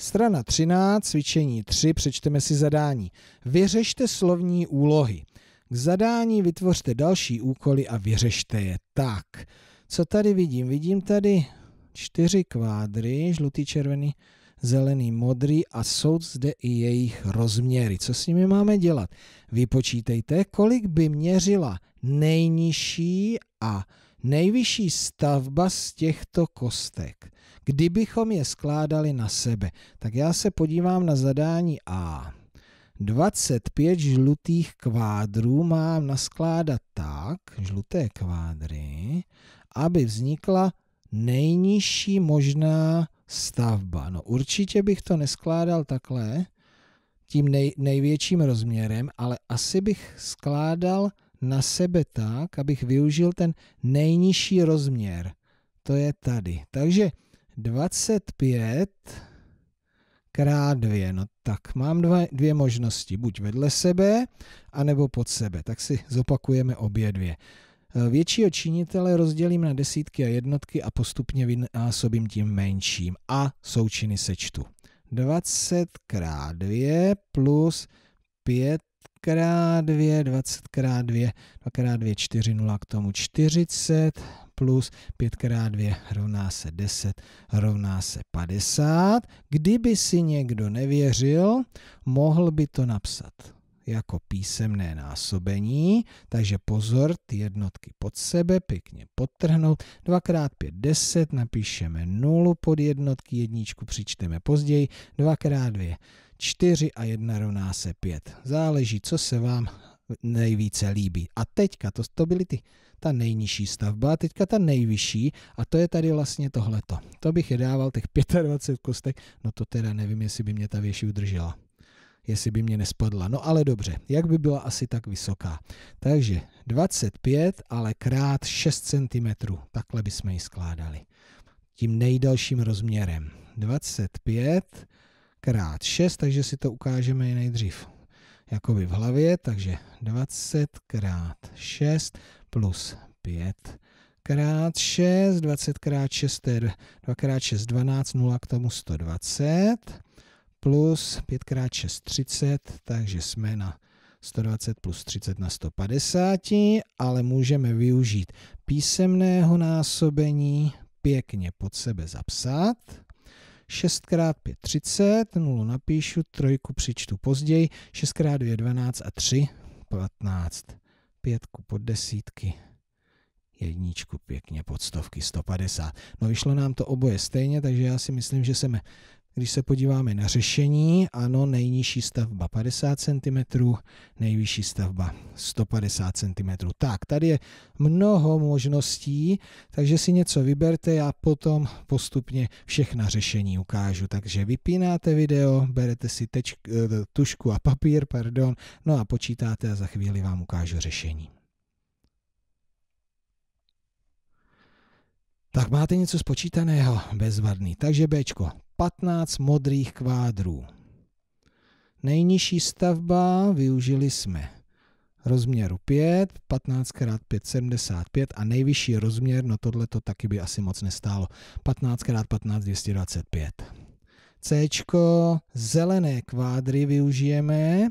Strana 13, cvičení 3, přečteme si zadání. Vyřešte slovní úlohy. K zadání vytvořte další úkoly a vyřešte je tak. Co tady vidím? Vidím tady čtyři kvádry, žlutý, červený, zelený, modrý a jsou zde i jejich rozměry. Co s nimi máme dělat? Vypočítejte, kolik by měřila nejnižší a nejvyšší stavba z těchto kostek. Kdybychom je skládali na sebe, tak já se podívám na zadání A. 25 žlutých kvádrů mám naskládat tak, žluté kvádry, aby vznikla nejnižší možná stavba. No určitě bych to neskládal takhle, tím nej, největším rozměrem, ale asi bych skládal na sebe tak, abych využil ten nejnižší rozměr. To je tady. Takže 25 krát 2. No tak, mám dva, dvě možnosti. Buď vedle sebe, anebo pod sebe. Tak si zopakujeme obě dvě. Eh, většího činitele rozdělím na desítky a jednotky a postupně vynásobím tím menším. A součiny sečtu. 20 krát 2 plus 5 x 2, 20 x 2, 2 x 2, 4, 0 k tomu 40 plus 5 x 2 rovná se 10, rovná se 50. Kdyby si někdo nevěřil, mohl by to napsat jako písemné násobení, takže pozor, ty jednotky pod sebe pěkně podtrhnout. 2x5 10, napíšeme 0 pod jednotky, jedničku přičteme později, 2x2 4 a 1 rovná se 5. Záleží, co se vám nejvíce líbí. A teďka, to, to byly ty, ta nejnižší stavba, a teďka ta nejvyšší, a to je tady vlastně tohleto. To bych je dával těch 25 kostek, no to teda nevím, jestli by mě ta věž udržela jestli by mě nespadla. No ale dobře, jak by byla asi tak vysoká. Takže 25, ale krát 6 cm. Takhle bychom ji skládali. Tím nejdelším rozměrem. 25 krát 6, takže si to ukážeme nejdřív jakoby v hlavě, takže 20 krát 6 plus 5 krát 6, 20 krát 6 je 2 krát 6 12, 0 k tomu 120 plus 5 krát 6 30, takže jsme na 120 plus 30 na 150, ale můžeme využít písemného násobení, pěkně pod sebe zapsat. 6x5 30, 0 napíšu, trojku přičtu později, 6x2 12 a 3, 15, 5 pod desítky, jedničku pěkně pod stovky, 150. No vyšlo nám to oboje stejně, takže já si myslím, že jsme když se podíváme na řešení, ano, nejnižší stavba 50 cm, nejvyšší stavba 150 cm. Tak, tady je mnoho možností, takže si něco vyberte, já potom postupně všechna řešení ukážu. Takže vypínáte video, berete si teč, eh, tušku a papír, pardon, no a počítáte a za chvíli vám ukážu řešení. Tak máte něco spočítaného, bezvadný. Takže B, 15 modrých kvádrů. Nejnižší stavba využili jsme rozměru 5, 15 x 5, 75 a nejvyšší rozměr, no tohle to taky by asi moc nestálo, 15 x 15, 225. C, zelené kvádry využijeme,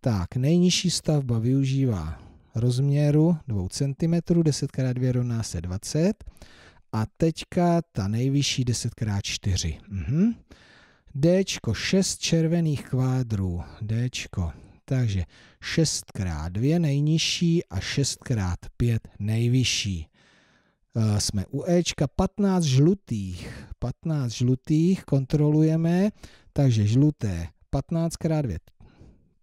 tak nejnižší stavba využívá rozměru 2 cm, 10 x 2 rovná se 20 a teďka ta nejvyšší 10x4. Mhm. D 6 červených kvádrů. D. Takže 6x2 nejnižší a 6x5 nejvyšší. E, jsme u E, 15 žlutých. 15 žlutých kontrolujeme, takže žluté 15x2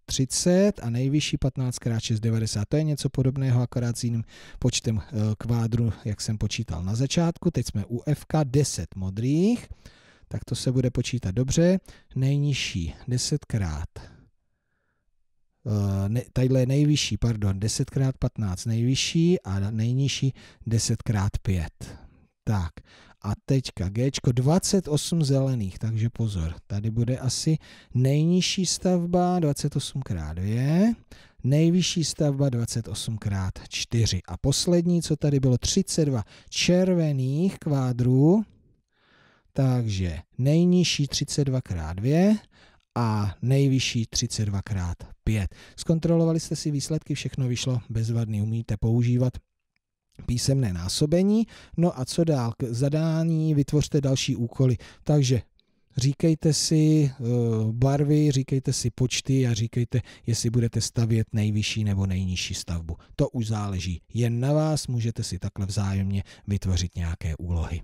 30 a nejvyšší 15x690. To je něco podobného, akorát s jiným počtem eh, kvádru, jak jsem počítal na začátku. Teď jsme u FK 10 modrých, tak to se bude počítat dobře. Nejnižší 10x eh, ne, tadyhle je nejvyšší, pardon, 10x15 nejvyšší a nejnižší 10x5. Tak, a teďka G 28 zelených, takže pozor, tady bude asi nejnižší stavba 28x2, nejvyšší stavba 28x4 a poslední, co tady bylo 32 červených kvádrů, takže nejnižší 32x2 a nejvyšší 32x5. Zkontrolovali jste si výsledky, všechno vyšlo bezvadný, umíte používat písemné násobení. No a co dál? K zadání vytvořte další úkoly. Takže říkejte si eh, barvy, říkejte si počty a říkejte, jestli budete stavět nejvyšší nebo nejnižší stavbu. To už záleží jen na vás, můžete si takhle vzájemně vytvořit nějaké úlohy.